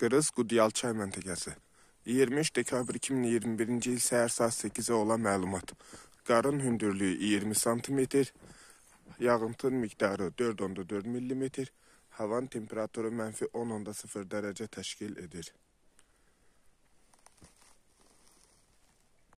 Qırız-Qudyalçay məntəqəsi. 23 dekabr 2021-ci il səhər saat 8-ə olan məlumat. Qarın hündürlüyü 20 sm, yağıntı miqdarı 4.4 mm, havanın temperaturu mənfi 10.0 dərəcə təşkil edir.